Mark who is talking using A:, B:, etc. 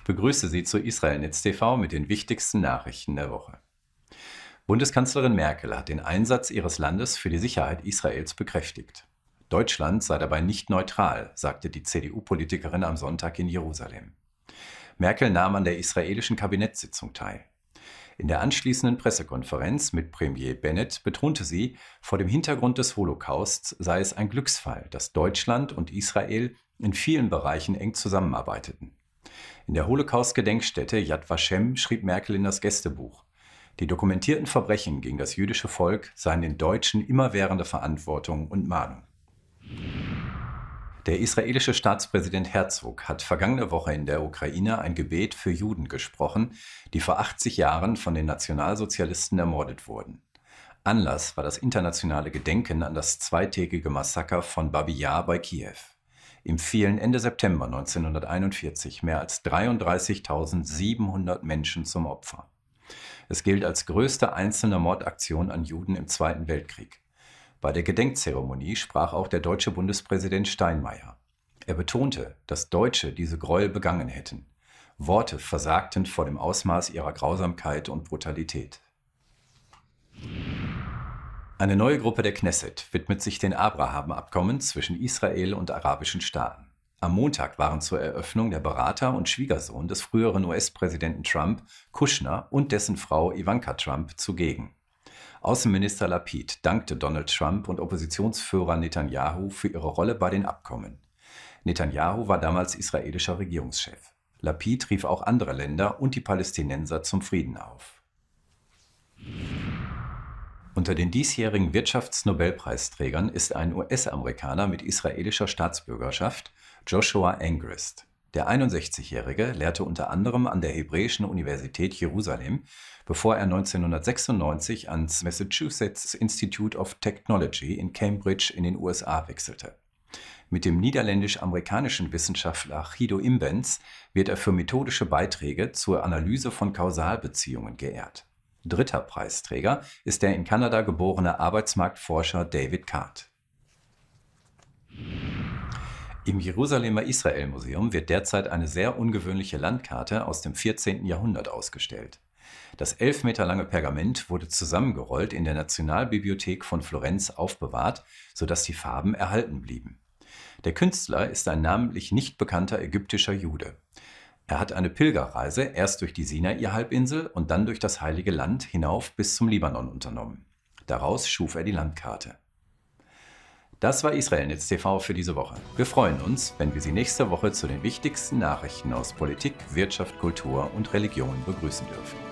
A: Ich begrüße Sie zu Israelnetz TV mit den wichtigsten Nachrichten der Woche. Bundeskanzlerin Merkel hat den Einsatz ihres Landes für die Sicherheit Israels bekräftigt. Deutschland sei dabei nicht neutral, sagte die CDU-Politikerin am Sonntag in Jerusalem. Merkel nahm an der israelischen Kabinettssitzung teil. In der anschließenden Pressekonferenz mit Premier Bennett betonte sie, vor dem Hintergrund des Holocausts sei es ein Glücksfall, dass Deutschland und Israel in vielen Bereichen eng zusammenarbeiteten. In der Holocaust-Gedenkstätte Yad Vashem schrieb Merkel in das Gästebuch. Die dokumentierten Verbrechen gegen das jüdische Volk seien den Deutschen immerwährende Verantwortung und Mahnung. Der israelische Staatspräsident Herzog hat vergangene Woche in der Ukraine ein Gebet für Juden gesprochen, die vor 80 Jahren von den Nationalsozialisten ermordet wurden. Anlass war das internationale Gedenken an das zweitägige Massaker von Babi Yar bei Kiew im empfiehlen Ende September 1941 mehr als 33.700 Menschen zum Opfer. Es gilt als größte einzelne Mordaktion an Juden im Zweiten Weltkrieg. Bei der Gedenkzeremonie sprach auch der deutsche Bundespräsident Steinmeier. Er betonte, dass Deutsche diese Gräuel begangen hätten. Worte versagten vor dem Ausmaß ihrer Grausamkeit und Brutalität. Eine neue Gruppe der Knesset widmet sich den Abraham-Abkommen zwischen Israel und arabischen Staaten. Am Montag waren zur Eröffnung der Berater und Schwiegersohn des früheren US-Präsidenten Trump, Kushner, und dessen Frau Ivanka Trump zugegen. Außenminister Lapid dankte Donald Trump und Oppositionsführer Netanyahu für ihre Rolle bei den Abkommen. Netanyahu war damals israelischer Regierungschef. Lapid rief auch andere Länder und die Palästinenser zum Frieden auf. Unter den diesjährigen Wirtschaftsnobelpreisträgern ist ein US-Amerikaner mit israelischer Staatsbürgerschaft, Joshua Angrist. Der 61-Jährige lehrte unter anderem an der Hebräischen Universität Jerusalem, bevor er 1996 ans Massachusetts Institute of Technology in Cambridge in den USA wechselte. Mit dem niederländisch-amerikanischen Wissenschaftler Guido Imbens wird er für methodische Beiträge zur Analyse von Kausalbeziehungen geehrt. Dritter Preisträger ist der in Kanada geborene Arbeitsmarktforscher David Card. Im Jerusalemer Israel-Museum wird derzeit eine sehr ungewöhnliche Landkarte aus dem 14. Jahrhundert ausgestellt. Das elf Meter lange Pergament wurde zusammengerollt in der Nationalbibliothek von Florenz aufbewahrt, sodass die Farben erhalten blieben. Der Künstler ist ein namentlich nicht bekannter ägyptischer Jude. Er hat eine Pilgerreise erst durch die Sinai-Halbinsel und dann durch das Heilige Land hinauf bis zum Libanon unternommen. Daraus schuf er die Landkarte. Das war Israelnetz TV für diese Woche. Wir freuen uns, wenn wir Sie nächste Woche zu den wichtigsten Nachrichten aus Politik, Wirtschaft, Kultur und Religion begrüßen dürfen.